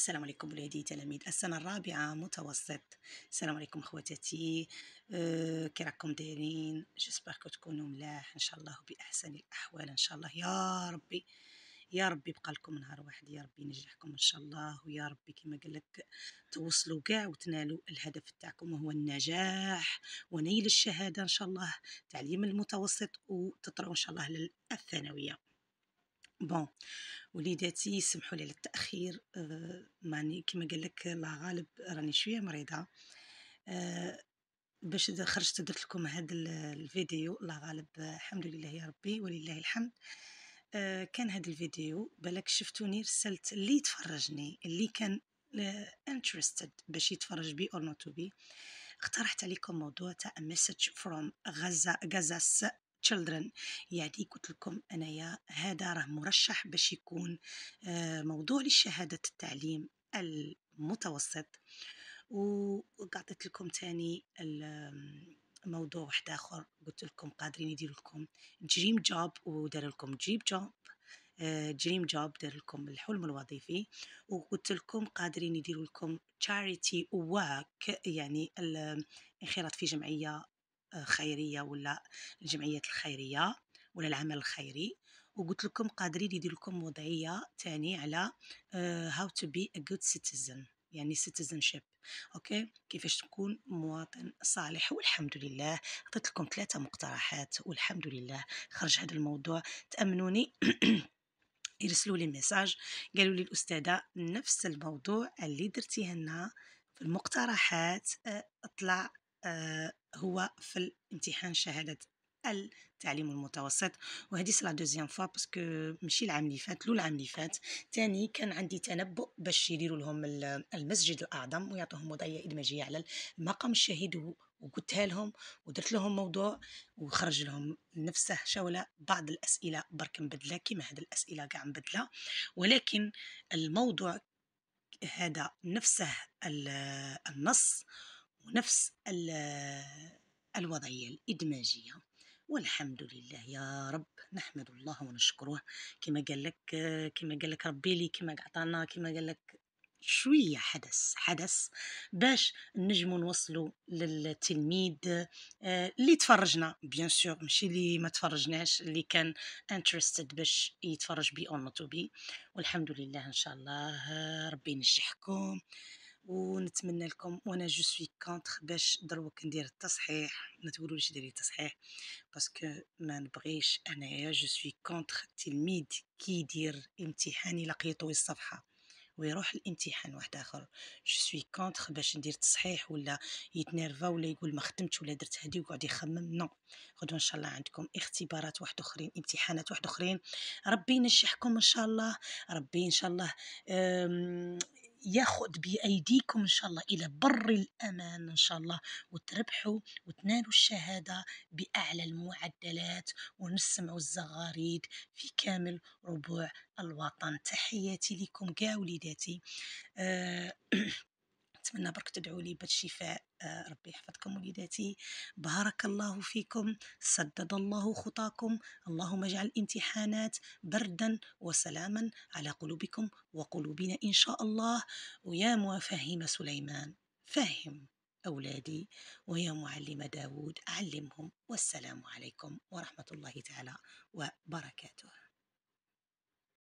السلام عليكم ولادي تلاميذ السنه الرابعه متوسط السلام عليكم خواتاتي آه، كي راكم دايرين كو تكونوا ملاح ان شاء الله باحسن الاحوال ان شاء الله يا ربي يا ربي بقى لكم نهار واحد يا ربي ينجحكم ان شاء الله ويا ربي كما قال لك توصلوا كاع وتنالوا الهدف تاعكم وهو النجاح ونيل الشهاده ان شاء الله تعليم المتوسط وتطروا ان شاء الله للثانويه بون وليداتي سمحوا لي على التاخير آه، ماني كما قال لك الله غالب راني شويه مريضه آه، باش خرجت درت لكم هذا الفيديو الله غالب الحمد لله يا ربي ولله الحمد آه، كان هذا الفيديو بلك شفتوني رسلت اللي تفرجني اللي كان انترستد باش يتفرج بي اور نوت بي اقترحت عليكم موضوع تاع مسج فروم غزه غزاس children يعني قلت لكم انايا هذا راه مرشح باش يكون آه، موضوع لشهاده التعليم المتوسط وقعدت لكم تاني موضوع واحد اخر قلت لكم قادرين يدير لكم دريم جوب ودار لكم جيب جوب دريم جوب دار لكم الحلم الوظيفي وقلت لكم قادرين يديروا لكم تشاريتي وورك يعني الانخراط في جمعيه آه، خيريه ولا الجمعيات الخيريه ولا العمل الخيري وقلت لكم قادرين يدير لكم وضعيه تاني على هاو تو بي ا جود سيتيزن يعني citizenship اوكي كيفاش تكون مواطن صالح والحمد لله عطيت لكم ثلاثه مقترحات والحمد لله خرج هذا الموضوع تامنوني يرسلوا لي ميساج قالوا لي الاستاذه نفس الموضوع اللي درتيه لنا في المقترحات آه، اطلع آه، هو في امتحان شهاده التعليم المتوسط وهذه سلا دوزيام فوا باسكو ماشي العام اللي فات لو العام اللي فات تاني كان عندي تنبؤ باش يديروا لهم المسجد الاعظم ويعطوهم وضعيه ادماجيه على المقام الشهيد وقلتها لهم ودرت لهم موضوع وخرج لهم نفسه شولة بعض الأسئلة برك مبدلة كما هاد الأسئلة كاع مبدلة ولكن الموضوع هذا نفسه النص ونفس الوضعية الإدماجية والحمد لله يا رب نحمد الله ونشكره كما قال لك كما قال لك ربي لي كما عطانا كما قال لك شويه حدث حدث باش نجمو نوصلوا للتلميذ آه، اللي تفرجنا بيان سور ماشي اللي ما تفرجناش اللي كان انترستد باش يتفرج بي اون نوت بي والحمد لله ان شاء الله آه، ربي ينجحكم ونتمنى لكم وانا جو سوي كونتر باش دروك ندير التصحيح ما تقولوليش ديري التصحيح باسكو ما نبغيش انايا جو سوي كونتر التلميذ كي يدير امتحان يطوي الصفحه ويروح الامتحان واحد اخر جو سوي كونتر باش ندير تصحيح ولا يتنرفا ولا يقول ما خدمتش ولا درت هادي ويقعد يخمم نو غدوه ان شاء الله عندكم اختبارات واحد اخرين امتحانات واحد اخرين ربي ينجحكم ان شاء الله ربي ان شاء الله ياخذ بايديكم ان شاء الله الى بر الامان ان شاء الله وتربحوا وتنالوا الشهاده باعلى المعدلات ونسمعوا الزغاريد في كامل ربوع الوطن تحياتي لكم كاع وليداتي آه نتمنى برك تدعوا لي بالشفاء آه، ربي يحفظكم وليداتي بارك الله فيكم سدد الله خطاكم اللهم اجعل الامتحانات بردا وسلاما على قلوبكم وقلوبنا ان شاء الله ويا مفهم سليمان فهم أولادي ويا معلم داود علمهم والسلام عليكم ورحمة الله تعالى وبركاته